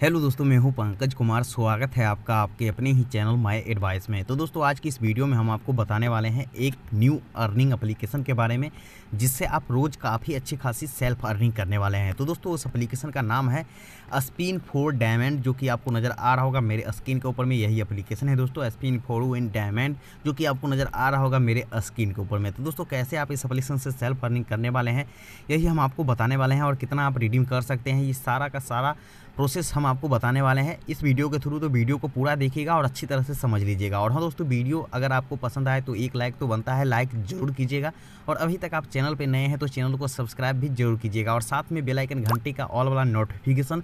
hello दोस्तों मैं हूं पंकज कुमार स्वागत है आपका आपके अपने ही चैनल माय एडवाइस में तो दोस्तों आज की इस वीडियो में हम आपको बताने वाले हैं एक न्यू अर्निंग एप्लीकेशन के बारे में जिससे आप रोज़ काफ़ी अच्छी खासी सेल्फ अर्निंग करने वाले हैं तो दोस्तों उस एप्लीकेशन का नाम है स्पिन फोर डायमंड जो कि आपको नज़र आ रहा होगा मेरे स्क्रीन के ऊपर में यही अप्लीकेशन है दोस्तों स्पिन फोर इन डायमंड जो कि आपको नज़र आ रहा होगा मेरे स्क्रीन के ऊपर में तो दोस्तों कैसे आप इस एप्लीकेशन से सेल्फ अर्निंग करने वाले हैं यही हम आपको बताने वाले हैं और कितना आप रिडीम कर सकते हैं ये सारा का सारा प्रोसेस हम आपको बताने वाले हैं इस वीडियो के थ्रू तो वीडियो को पूरा देखिएगा और अच्छी तरह से समझ लीजिएगा और हाँ दोस्तों वीडियो अगर आपको पसंद आए तो एक लाइक तो बनता है लाइक जरूर कीजिएगा और अभी तक आप चैनल पर नए हैं तो चैनल को सब्सक्राइब भी जरूर कीजिएगा और साथ में बेलाइकन घंटे का ऑल वाला नोटिफिकेशन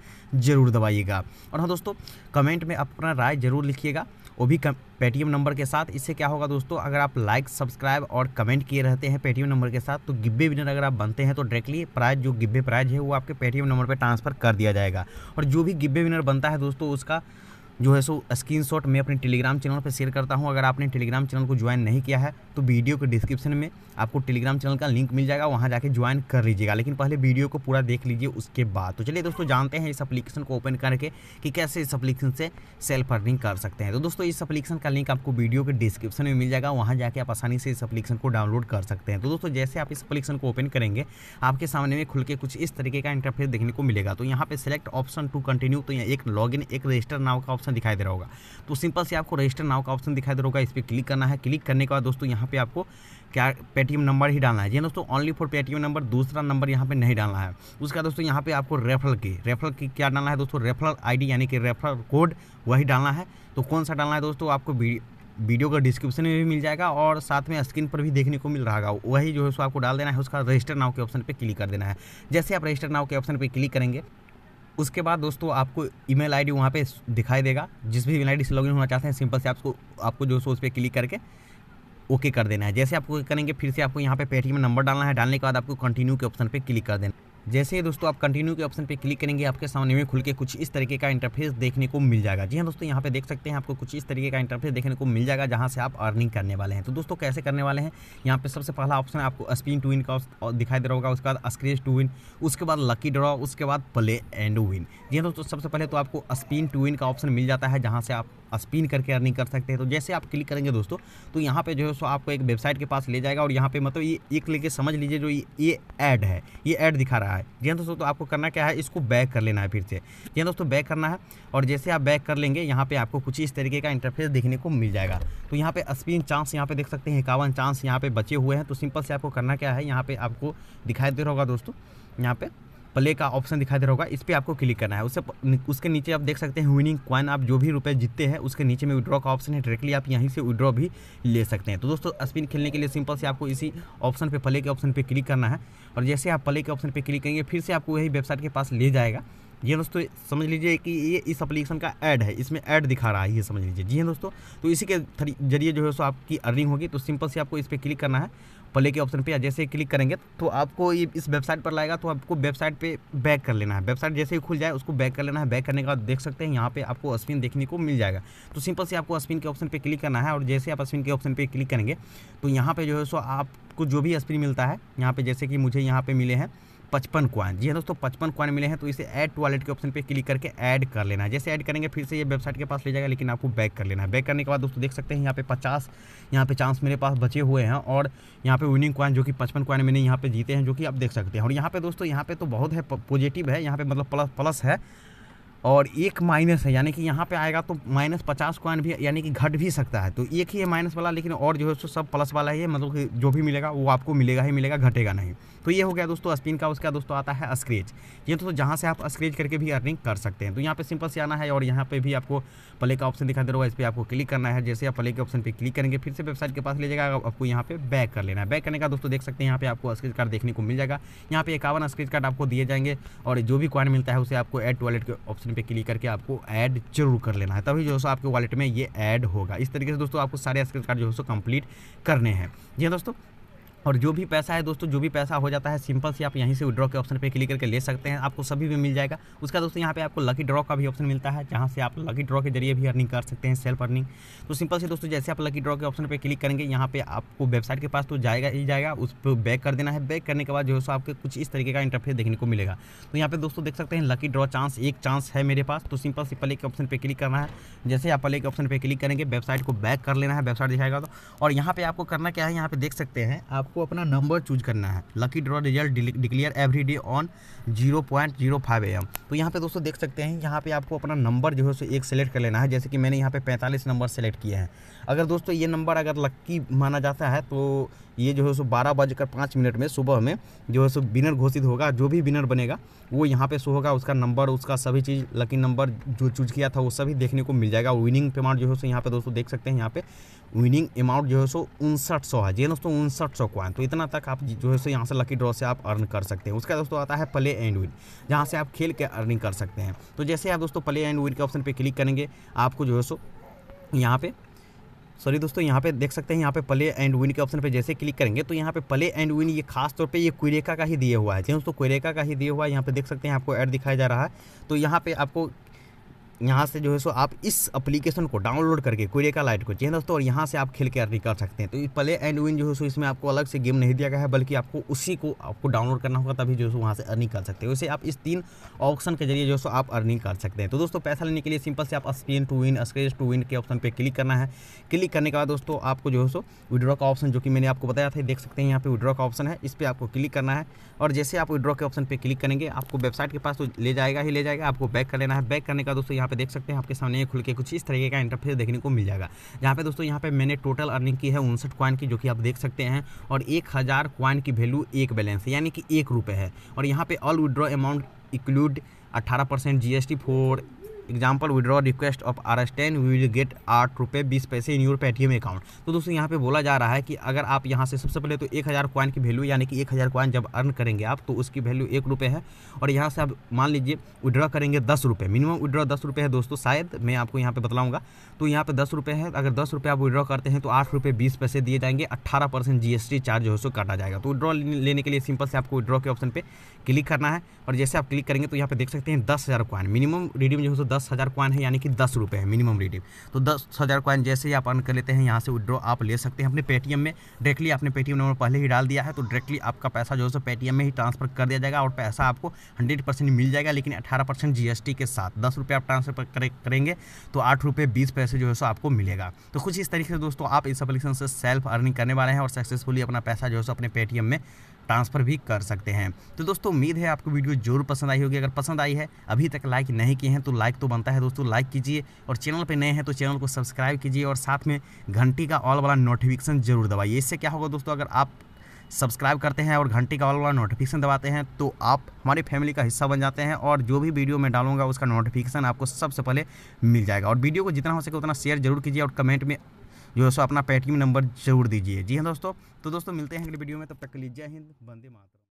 जरूर दबाइएगा और हाँ दोस्तों कमेंट में अपना राय जरूर लिखिएगा वो भी पेटीएम नंबर के साथ इससे क्या होगा दोस्तों अगर आप लाइक सब्सक्राइब और कमेंट किए रहते हैं पेटीएम नंबर के साथ तो गिब्बे विनर अगर आप बनते हैं तो डायरेक्टली प्राइज जो गिब्बे प्राइज है वो आपके पेटीएम नंबर पर ट्रांसफर कर दिया जाएगा और जो भी गिब्बे विनर बनता है दोस्तों उसका जो है सो स्क्रीन शॉट मैं अपने टेलीग्राम चैनल पर शेयर करता हूँ अगर आपने टेलीग्राम चैनल को ज्वाइन नहीं किया है तो वीडियो के डिस्क्रिप्शन में आपको टेलीग्राम चैनल का लिंक मिल जाएगा वहाँ जाके ज्वाइन कर लीजिएगा लेकिन पहले वीडियो को पूरा देख लीजिए उसके बाद तो चलिए दोस्तों जानते हैं इस अपलीकेशन को ओपन करके कि कैसे इस अपलीकेशन से सेल्फ अर्निंग कर सकते हैं तो दोस्तों इस अपलीकेशन का लिंक आपको वीडियो के डिस्क्रिप्शन में मिल जाएगा वहाँ जाके आप आसानी से इस अपलीकेशन को डाउनलोड कर सकते हैं तो दोस्तों जैसे आप इस अपलीकेशन को ओपन करेंगे आपके सामने में खुल के कुछ इस तरीके का इंटरफेस देखने को मिलेगा तो यहाँ पर सेलेक्ट ऑप्शन टू कंटिन्यू तो एक लॉग एक रजिस्टर नाव का ऑप्शन ऑप्शन दिखाई दे रहा होगा तो सिंपल से आपको रजिस्टर नाव का ऑप्शन दिखाई दे रहा होगा इस पर क्लिक करना है क्लिक करने के बाद दोस्तों यहाँ पे आपको क्या पेटीएम नंबर ही डालना है जी हाँ दोस्तों ओनली फॉर पेटीएम नंबर दूसरा नंबर यहाँ पे नहीं डालना है उसका दोस्तों यहाँ पे आपको रेफरल की रेफरल की क्या डालना है दोस्तों रेफरल आईडी यानी कि रेफरल कोड वही डालना है तो कौन सा डालना है दोस्तों आपको वीडियो का डिस्क्रिप्शन में भी मिल जाएगा और साथ में स्क्रीन पर भी देखने को मिल रहा होगा वही जो है सो आपको डाल देना है उसका रजिस्टर नाव के ऑप्शन पर क्लिक कर देना है जैसे आप रजिस्टर नाव के ऑप्शन पर क्लिक करेंगे उसके बाद दोस्तों आपको ईमेल आईडी वहाँ पे दिखाई देगा जिस भी ईमेल आईडी से लॉगिन होना चाहते हैं सिंपल से आपको आपको जो सो उस पर क्लिक करके ओके कर देना है जैसे आपको करेंगे फिर से आपको यहाँ पे पेटीएम नंबर डालना है डालने के बाद आपको कंटिन्यू के ऑप्शन पे क्लिक कर देना है जैसे ही दोस्तों आप कंटिन्यू के ऑप्शन पे क्लिक करेंगे आपके सामने में खुल के कुछ इस तरीके का इंटरफेस देखने को मिल जाएगा जी हाँ दोस्तों यहाँ पे देख सकते हैं आपको कुछ इस तरीके का इंटरफेस देखने को मिल जाएगा जहाँ से आप अर्निंग करने वाले हैं तो दोस्तों कैसे करने वाले हैं यहाँ पे सबसे पहला ऑप्शन आपको स्पिन टू इन का दिखाई दे रहा होगा उसके बाद स्क्रेच टू विन उसके बाद लकी ड्रॉ उसके बाद प्ले एंड विन जी हाँ दोस्तों सबसे पहले तो आपको स्पिन टू विन का ऑप्शन मिल जाता है जहाँ से आप स्पिन करके अर्निंग कर सकते हैं तो जैसे आप क्लिक करेंगे दोस्तों तो यहाँ पे जो है सो आपको एक वेबसाइट के पास ले जाएगा और यहाँ पे मतलब ये एक लेके समझ लीजिए जो ये ऐड है ये ऐड दिखा रहा है जी हाँ दोस्तों तो आपको करना क्या है इसको बैक कर लेना है फिर से जी हाँ दोस्तों बैक करना है और जैसे आप बैक कर लेंगे यहाँ पर आपको कुछ इस तरीके का इंटरफेस देखने को मिल जाएगा तो यहाँ पर स्पिन चांस यहाँ पर देख सकते हैं इक्यावन चांस यहाँ पर बचे हुए हैं तो सिंपल से आपको करना क्या है यहाँ पर आपको दिखाई दे रहा होगा दोस्तों यहाँ पर प्ले का ऑप्शन दिखाई दे रहा होगा इस पर आपको क्लिक करना है उससे उसके नीचे आप देख सकते हैं विनिंग क्वाइन आप जो भी रुपये जीतते हैं उसके नीचे में विड्रॉ का ऑप्शन है डायरेक्टली आप यहीं से विड्रॉ भी ले सकते हैं तो दोस्तों स्पिन खेलने के लिए सिंपल से आपको इसी ऑप्शन पर प्ले के ऑप्शन पर क्लिक करना है और जैसे आप प्ले के ऑप्शन पर क्लिक करेंगे फिर से आपको वही वेबसाइट के पास ले जाएगा जी दोस्तों समझ लीजिए कि ये इस अप्लीकेशन का ऐड है इसमें ऐड दिखा रहा है ये समझ लीजिए जी हाँ दोस्तों तो इसी के जरिए जो है सो आपकी अर्निंग होगी तो सिंपल से आपको इस पर क्लिक करना है प्ले के ऑप्शन पे जैसे ही क्लिक करेंगे तो आपको ये इस वेबसाइट पर लाएगा तो आपको वेबसाइट पे बैक कर लेना है वेबसाइट जैसे ही खुल जाए उसको बैक कर लेना है बैक करने के बाद देख सकते हैं यहाँ पे आपको स्पिन देखने को मिल जाएगा तो सिंपल से आपको स्पिन के ऑप्शन पे क्लिक करना है और जैसे आप स्पिन के ऑप्शन पर क्लिक करेंगे तो यहाँ पर जो है सो आपको जो भी स्पिन मिलता है यहाँ पर जैसे कि मुझे यहाँ पे मिले हैं पचपन कॉइन जी हाँ दोस्तों पचपन कॉइन मिले हैं तो इसे ऐड टू वॉलेट के ऑप्शन पे क्लिक करके ऐड कर लेना है जैसे ऐड करेंगे फिर से ये वेबसाइट के पास ले जाएगा लेकिन आपको बैक कर लेना है बैक करने के बाद दोस्तों देख सकते हैं यहाँ पे पचास यहाँ पे चांस मेरे पास बचे हुए हैं और यहाँ पे विनिंग कॉइन जो कि पचपन कॉइन मैंने यहाँ पे जीते हैं जो कि आप देख सकते हैं और यहाँ पे दोस्तों यहाँ पे तो बहुत है पॉजिटिव है यहाँ पे मतलब प्लस प्लस है और एक माइनस है यानी कि यहाँ पे आएगा तो माइनस पचास कॉइन भी यानी कि घट भी सकता है तो एक ही है माइनस वाला लेकिन और जो है सो सब प्लस वाला ही है मतलब कि जो भी मिलेगा वो आपको मिलेगा ही मिलेगा घटेगा नहीं तो ये हो गया दोस्तों स्पिन का उसका दोस्तों आता है स्क्रेच ये दोस्तों जहाँ से आप स्क्रेच करके भी अर्निंग कर सकते हैं तो यहाँ पर सिंपल से आना है और यहाँ पर भी आपको प्ले का ऑप्शन दिखा दे रहा है इस पर आपको क्लिक करना है जैसे आप प्ले के ऑप्शन पर क्लिक करेंगे फिर से वेबसाइट के पास ले जाएगा आपको यहाँ पर बैक कर लेना है बैक करने का दोस्तों देख सकते हैं यहाँ पर आपको स्क्रेच कार्ड देखने को मिल जाएगा यहाँ पर इक्यावन स्क्रेच कार्ड आपको दिए जाएंगे और जो भी कॉइन मिलता है उसे आपको एड टॉयलेट के ऑप्शन बटन पे क्लिक करके आपको ऐड जरूर कर लेना है तभी जो है आपके वॉलेट में ये ऐड होगा इस तरीके से दोस्तों आपको सारे स्क्रेच कार्ड जो है सो कंप्लीट करने हैं जी हाँ दोस्तों और जो भी पैसा है दोस्तों जो भी पैसा हो जाता है सिंपल से आप यहीं से विड्रॉ के ऑप्शन पे क्लिक करके ले सकते हैं आपको सभी भी मिल जाएगा उसका दोस्तों यहाँ पे आपको लकी ड्रॉ का भी ऑप्शन मिलता है जहाँ से आप लकी ड्रॉ के जरिए भी अर्निंग कर सकते हैं सेल्फ अर्निंग तो सिंपल से दोस्तों जैसे आप लकी ड्रॉ के ऑप्शन पर क्लिक करेंगे यहाँ पर आपको वेबसाइट के पास तो जाएगा ही जाएगा उस पर बैक कर देना है बैक करने के बाद जो है सो आपके कुछ इस तरीके का इंटरफेस देखने को मिलेगा तो यहाँ पर दोस्तों देख सकते हैं लकी ड्रॉ चांस एक चांस है मेरे पास तो सिंपल से पले के ऑप्शन पर क्लिक करना है जैसे आप पले के ऑप्शन पर क्लिक करेंगे वेबसाइट को बैक कर लेना है वेबसाइट दिखाएगा तो और यहाँ पर आपको करना क्या है यहाँ पर देख सकते हैं आप आपको अपना नंबर चूज करना है lucky draw result declare every day on zero point zero five M तो यहाँ पे दोस्तों देख सकते हैं यहाँ पे आपको अपना नंबर जो है सो एक सेलेक्ट कर लेना है जैसे कि मैंने यहाँ पे पैंतालीस नंबर सेलेक्ट किए हैं अगर दोस्तों ये नंबर अगर लक्की माना जाता है तो ये जो है सो बारह बजकर पाँच मिनट में सुबह में जो है सो विनर घोषित होगा जो भी विनर बनेगा वो यहाँ पे शो होगा उसका नंबर उसका सभी चीज़ लकी नंबर जो चूज किया था वो सभी देखने को मिल जाएगा विनिंग अमाउंट जो है सो यहाँ पे दोस्तों देख सकते हैं यहाँ पे विनिंग अमाउंट जो है सो उनसठ सौ है जी दोस्तों उनसठ सौ पॉइंट तो इतना तक आप जो है सो यहाँ से लकी ड्रॉ से आप अर्न कर सकते हैं उसका दोस्तों आता है प्ले एंड विन जहाँ से आप खेल के अर्निंग कर सकते हैं तो जैसे आप दोस्तों प्ले एंड विन के ऑप्शन पर क्लिक करेंगे आपको जो है सो यहाँ पे सॉरी दोस्तों यहाँ पे देख सकते हैं यहाँ पे प्ले एंड विन के ऑप्शन पे जैसे क्लिक करेंगे तो यहाँ पे प्ले एंड विन ये खास तौर पे ये क्वेरेका का ही दिए हुआ है जी दोस्तों क्वेरेका का ही दिए हुआ है यहाँ पे देख सकते हैं आपको ऐड दिखाया जा रहा है तो यहाँ पे आपको यहाँ से जो है सो आप इस एप्लीकेशन को डाउनलोड करके कोरेका लाइट को चाहिए दोस्तों और यहाँ से आप खेल के अर्निंग कर सकते हैं तो प्ले एंड विन जो है सो इसमें आपको अलग से गेम नहीं दिया गया है बल्कि आपको उसी को आपको डाउनलोड करना होगा तभी जो है सो वहाँ से अर्निंग कर सकते हैं वैसे आप इस तीन ऑप्शन के जरिए जो है सो आप अर्निंग कर सकते हैं तो दोस्तों पैसा लेने के लिए सिंपल से आप spin to win scratch to win के ऑप्शन पर क्लिक करना है क्लिक करने के बाद दोस्तों आपको जो है सो विड्रॉ का ऑप्शन जो कि मैंने आपको बताया था देख सकते हैं यहाँ पे विड्रॉ का ऑप्शन है इस पर आपको क्लिक करना है और जैसे आप विड्रॉ के ऑप्शन पर क्लिक करेंगे आपको वेबसाइट के पास तो ले जाएगा ही ले जाएगा आपको बैक कर लेना है बैक करने का दोस्तों यहाँ पे देख सकते हैं आपके सामने ये खुल के कुछ इस तरीके का इंटरफेस देखने को मिल जाएगा यहाँ पे दोस्तों यहाँ पे मैंने टोटल अर्निंग की है उनसठ क्वाइन की जो कि आप देख सकते हैं और एक हज़ार क्वाइन की वैल्यू एक बैलेंस यानी कि एक रुपये है और यहाँ पे ऑल विड्रॉ अमाउंट इक्लूड अट्ठारह percent G S T for example withdraw request of R S ten we will get आठ रुपये बीस पैसे इन यूर पेटीएम अकाउंट तो दोस्तों यहाँ पे बोला जा रहा है कि अगर आप यहाँ से सबसे पहले तो एक हज़ार कॉइन की वैल्यू यानी कि एक हज़ार कॉइन जब अर्न करेंगे आप तो उसकी वैल्यू एक रुपये है और यहाँ से आप मान लीजिए विड्रॉ करेंगे दस रुपये मिनिमम विड्रॉ दस रुपये है दोस्तों शायद मैं आपको यहाँ पर बताऊँगा तो यहाँ पर दस रुपये है अगर दस रुपये आप विड्रॉ करते हैं तो आठ रुपये बीस पैसे दिए जाएंगे अट्ठारह percent G S T charge हो सो काटा जाएगा तो विड्रॉ लेने के लिए सिंपल से आपको विड्रॉ के ऑप्शन पर क्लिक करना है और जैसे आप क्लिक करेंगे तो यहाँ पर देख सकते हैं दस हज़ार क्वाइन मिनिमम रिडीम जो है दस हज़ार कॉइन है यानी कि दस रुपये है मिनिमम रिडीम तो दस हज़ार कॉइन जैसे ही आप अर्न कर लेते हैं यहाँ से विड्रॉ आप ले सकते हैं अपने पेटीएम में डायरेक्टली आपने पेटीएम नंबर पहले ही डाल दिया है तो डायरेक्टली आपका पैसा जो है सो पेटीएम में ही ट्रांसफर कर दिया जाएगा और पैसा आपको हंड्रेड परसेंट मिल जाएगा लेकिन अठारह परसेंट के साथ दस रुपये आप ट्रांसफर करेंगे तो आठ रुपये बीस पैसे जो है सो आपको मिलेगा तो कुछ इस तरीके से दोस्तों आप इस अपलिकेशन से सेल्फ अर्निंग करने वाले हैं और सक्सेसफुली अपना पैसा जो है सो अपने पेटीएम में ट्रांसफ़र भी कर सकते हैं तो दोस्तों उम्मीद है आपको वीडियो जरूर पसंद आई होगी अगर पसंद आई है अभी तक लाइक नहीं किए हैं तो लाइक तो बनता है दोस्तों लाइक कीजिए और चैनल पर नए हैं तो चैनल को सब्सक्राइब कीजिए और साथ में घंटी का ऑल वाला नोटिफिकेशन जरूर दबाइए इससे क्या होगा दोस्तों अगर आप सब्सक्राइब करते हैं और घंटी का ऑल वाला नोटिफिकेशन दबाते हैं तो आप हमारी फैमिली का हिस्सा बन जाते हैं और जो भी वीडियो मैं डालूंगा उसका नोटिफिकेशन आपको सबसे पहले मिल जाएगा और वीडियो को जितना हो सके उतना शेयर जरूर कीजिए और कमेंट में जो है सो अपना पेटीएम नंबर जरूर दीजिए जी हाँ दोस्तों तो दोस्तों मिलते हैं अगले वीडियो में तब तक लीजिए हिंद बंदे मातरम